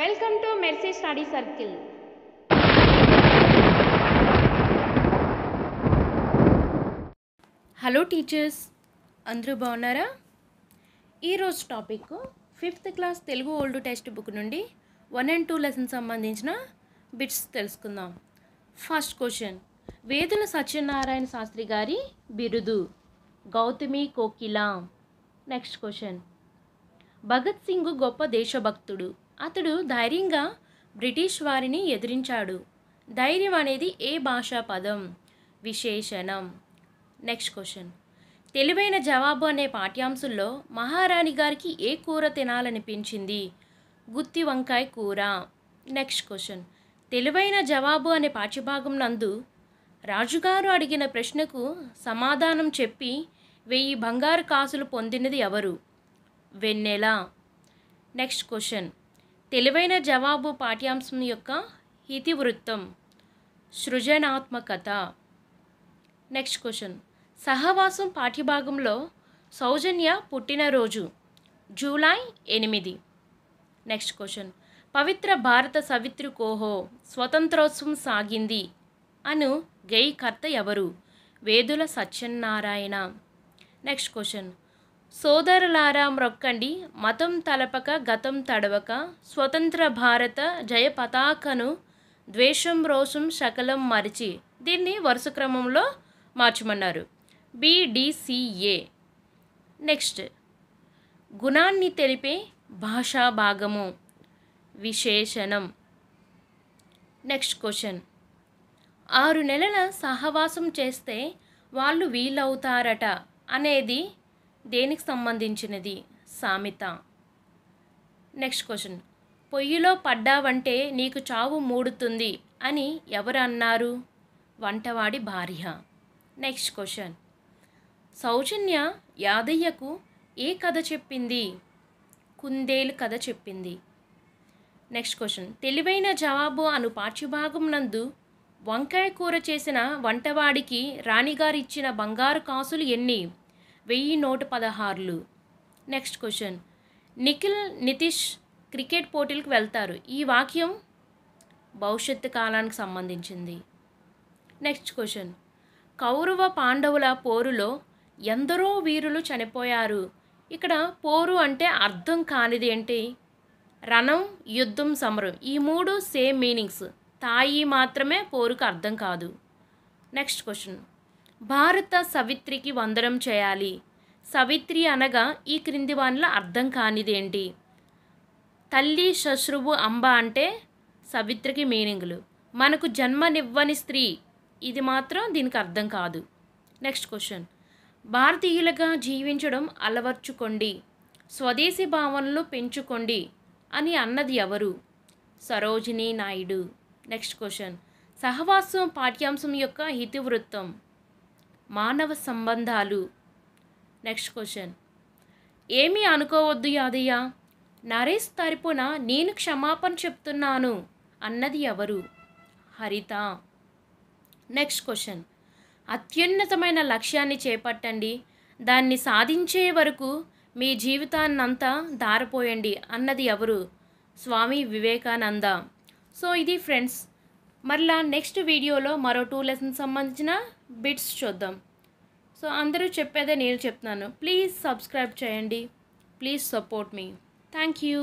welcome to mercy study circle hello teachers అందరూ బాగున్నారా ఈరోజు topic fifth class Telugu old text book నుండి one and two lesson సంబంధించిన bits తెలుసుకుందాం ఫస్ట్ క్వశ్చన్ వేదుల సత్యనారాయణ శాస్త్రి గారి బిరుదు గౌతమి కోకిల నెక్స్ట్ క్వశ్చన్ భగత్ సింగ్ గొప్ప దేశభక్తుడు అతడు ధైర్యంగా బ్రిటిష్ వారిని ఎదిరించాడు ధైర్యం అనేది ఏ భాషా పదం విశేషణం నెక్స్ట్ క్వశ్చన్ తెలివైన జవాబు అనే పాఠ్యాంశంలో మహారాణి గారికి ఏ కూర తినాలనిపించింది గుత్తి వంకాయ కూర నెక్స్ట్ క్వశ్చన్ తెలివైన జవాబు అనే పాఠ్యభాగం నందు రాజుగారు అడిగిన ప్రశ్నకు సమాధానం చెప్పి వెయ్యి బంగారు కాసులు పొందినది ఎవరు వెన్నెల నెక్స్ట్ క్వశ్చన్ తెలివైన జవాబు పాఠ్యాంశం యొక్క ఇతివృత్తం సృజనాత్మకత నెక్స్ట్ క్వశ్చన్ సహవాసం పాఠ్యభాగంలో సౌజన్య పుట్టినరోజు జూలై ఎనిమిది నెక్స్ట్ క్వశ్చన్ పవిత్ర భారత సవిత్రి కోహో స్వతంత్రోత్సవం సాగింది అను గైకర్త ఎవరు వేదుల సత్యనారాయణ నెక్స్ట్ క్వశ్చన్ సోదరులారా మ్రొక్కండి మతం తలపక గతం తడవక స్వతంత్ర భారత జయ పతాకను ద్వేషం రోషం శకలం మరిచి దీన్ని వరుస క్రమంలో మార్చమన్నారు బీడిసిఏ నెక్స్ట్ గుణాన్ని తెలిపే భాషా భాగము విశేషణం నెక్స్ట్ క్వశ్చన్ ఆరు నెలల సహవాసం చేస్తే వాళ్ళు వీలవుతారట అనేది దేనికి సంబంధించినది సామెత నెక్స్ట్ క్వశ్చన్ పొయ్యిలో పడ్డావంటే నీకు చావు మూడుతుంది అని ఎవరు అన్నారు వంటవాడి భార్య నెక్స్ట్ క్వశ్చన్ సౌజన్య యాదయ్యకు ఏ కథ చెప్పింది కుందేలు కథ చెప్పింది నెక్స్ట్ క్వశ్చన్ తెలివైన జవాబు అను పాఠ్యభాగం నందు వంకాయ కూర చేసిన వంటవాడికి రాణిగారు ఇచ్చిన బంగారు కాసులు ఎన్ని వెయ్యి నూట పదహారులు next question Nikhil Nitish cricket పోటీలకు వెళ్తారు ఈ వాక్యం భవిష్యత్తు కాలానికి సంబంధించింది నెక్స్ట్ క్వశ్చన్ కౌరవ పాండవుల పోరులో ఎందరో వీరులు చనిపోయారు ఇక్కడ పోరు అంటే అర్థం కానిది ఏంటి రణం యుద్ధం సమరం ఈ మూడు సేమ్ మీనింగ్స్ తాయి మాత్రమే పోరుకు అర్థం కాదు నెక్స్ట్ క్వశ్చన్ భారత సవిత్రికి వందనం చేయాలి సవిత్రి అనగా ఈ క్రింది వానిలో అర్థం కానిదేంటి తల్లి శశ్రువు అంబ అంటే సవిత్రికి మీనింగ్లు మనకు జన్మనివ్వని స్త్రీ ఇది మాత్రం దీనికి అర్థం కాదు నెక్స్ట్ క్వశ్చన్ భారతీయులుగా జీవించడం అలవర్చుకోండి స్వదేశీ భావనలు పెంచుకోండి అని అన్నది ఎవరు సరోజిని నాయుడు నెక్స్ట్ క్వశ్చన్ సహవాసం పాఠ్యాంశం యొక్క ఇతివృత్తం మానవ సంబంధాలు నెక్స్ట్ క్వశ్చన్ ఏమీ అనుకోవద్దు యాదయ్య నరేష్ తరపున నేను క్షమాపణ చెప్తున్నాను అన్నది ఎవరు హరిత నెక్స్ట్ క్వశ్చన్ అత్యున్నతమైన లక్ష్యాన్ని చేపట్టండి దాన్ని సాధించే వరకు మీ జీవితాన్నంతా దారపోయండి అన్నది ఎవరు స్వామి వివేకానంద సో ఇది ఫ్రెండ్స్ మరలా నెక్స్ట్ వీడియోలో మరో టూ లెసన్ సంబంధించిన బిట్స్ చూద్దాం సో అందరూ చెప్పేదే నేను చెప్తున్నాను ప్లీజ్ సబ్స్క్రైబ్ చేయండి ప్లీజ్ సపోర్ట్ మీ థ్యాంక్ యూ